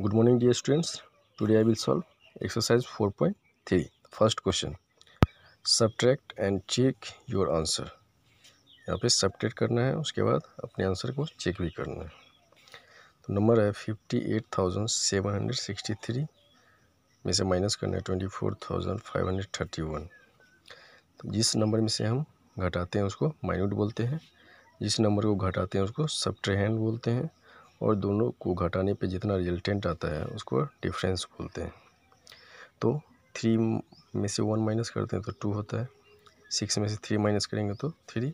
good morning dear students today I will solve exercise 4.3 first question subtract and check your answer यहाँ पे subtract करना है उसके बाद अपने आंसर को चेक भी करना है तो नंबर है fifty eight thousand seven hundred sixty three में से माइनस करना है twenty four thousand five hundred thirty one तो जिस नंबर में से हम घटाते हैं उसको माइनूट बोलते हैं जिस नंबर को घटाते हैं उसको सब्ट्रैहेंड बोलते हैं और दोनों को घटाने पे जितना रिजल्टेंट आता है उसको डिफरेंस बोलते हैं तो थ्री में से वन माइनस करते हैं तो टू होता है सिक्स में से थ्री माइनस करेंगे तो थ्री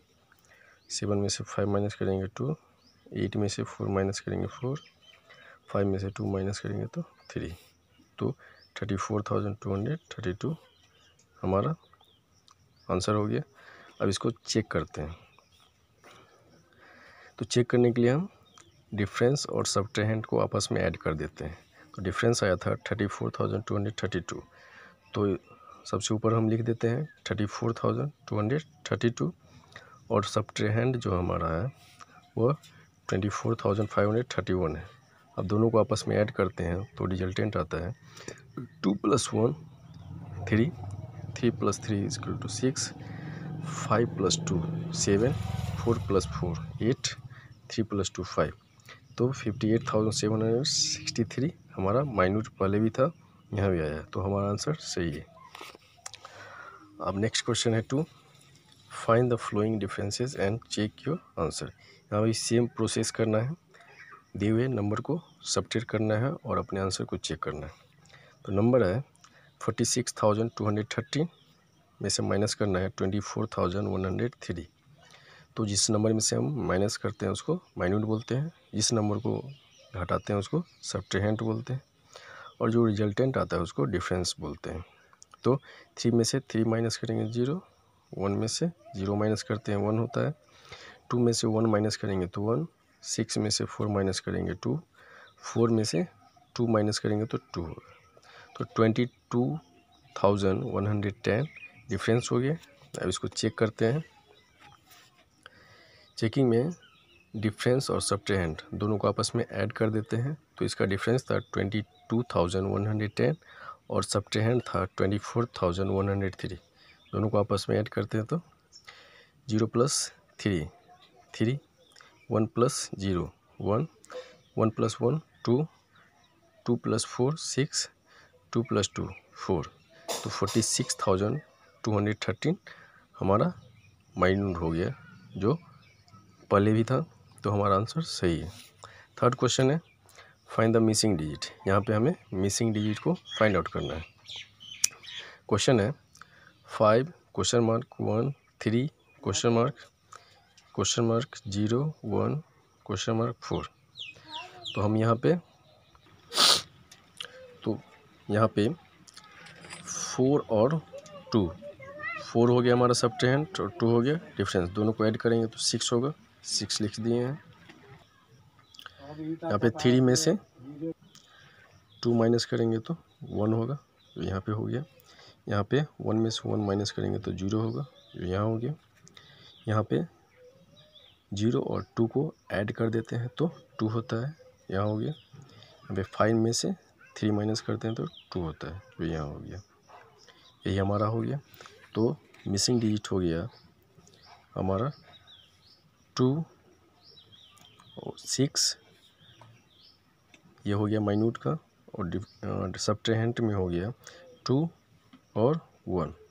सेवन में से फाइव माइनस करेंगे टू एट में से फोर माइनस करेंगे फोर फाइव में से टू माइनस करेंगे तो थ्री तो thirty four thousand two hundred thirty two हमारा आंसर हो गया अब इसको चेक करते हैं तो चेक करने के लिए हम डिफरेंस और सब्ट्रहेंड को आपस में ऐड कर देते हैं तो डिफरेंस आया था thirty four thousand two hundred thirty two तो सबसे ऊपर हम लिख देते हैं thirty four thousand two hundred thirty two और सब्ट्रहेंड जो हमारा है वह twenty four thousand five hundred thirty one है अब दोनों को आपस में ऐड करते हैं तो रिजल्टेंट आता है two plus one three three plus three equal two six five plus two seven four plus four eight three plus two five तो fifty eight thousand seven hundred sixty three हमारा minuend पहले भी था यहाँ भी आया तो हमारा आंसर सही है अब नेक्स्ट क्वेश्चन है to find the following differences and check your answer यहाँ भी सेम प्रोसेस करना है दिए हुए नंबर को सबटेट करना है और अपने आंसर को चेक करना है तो नंबर है forty six thousand two hundred thirteen में से माइनस करना है twenty four thousand one hundred three तो जिस नंबर में से हम माइनस करते हैं उसको माइन्यूट बोलते हैं जिस नंबर को घटाते हैं उसको सब्ट्रेहेंट बोलते हैं और जो रिजल्टेंट आता है उसको डिफरेंस बोलते हैं तो थ्री में से थ्री माइनस करेंगे जीरो वन में से जीरो माइनस करते हैं वन होता है टू में से वन माइनस करेंगे तो वन सिक्स में से फोर माइनस करेंगे टू फोर में से टू माइनस करेंगे तो टू होगा तो twenty two thousand one hundred ten difference हो गया अब इसको चेक करते हैं चेकिंग में डिफरेंस और सब्ट्रैंड दोनों को आपस में ऐड कर देते हैं तो इसका डिफरेंस था twenty two thousand one hundred ten और सब्ट्रैंड था twenty four thousand one hundred three दोनों को आपस में ऐड करते हैं तो zero plus three three one plus zero one one plus one two two plus four six two plus two four तो forty six thousand two hundred thirteen हमारा minuend हो गया जो पहले भी था तो हमारा आंसर सही है थर्ड क्वेश्चन है फाइंड द मिसिंग डिजिट यहाँ पे हमें मिसिंग डिजिट को फाइंड आउट करना है क्वेश्चन है five question mark one three question mark question mark zero one question mark four तो हम यहाँ पे तो यहाँ पे फोर और टू फोर हो गया हमारा सब्ट्रेंट और टू हो गया डिफरेंस दोनों को ऐड करेंगे तो सिक्स होगा सिक्स लिख दिए हैं यहाँ पे थ्री में से टू माइनस करेंगे तो वन होगा तो यहाँ पे हो गया यहाँ पे वन में से वन माइनस करेंगे तो जीरो होगा जो यहाँ हो गया यहाँ पे जीरो और टू को ऐड कर देते हैं तो टू होता है यहाँ हो गया यहाँ पे फाइव में से थ्री माइनस करते हैं तो टू होता है जो यहाँ हो गया यही हमारा हो गया तो मिसिंग डिजिट हो गया हमारा टू और सिक्स ये हो गया माइन्यूट का और सब में हो गया टू और वन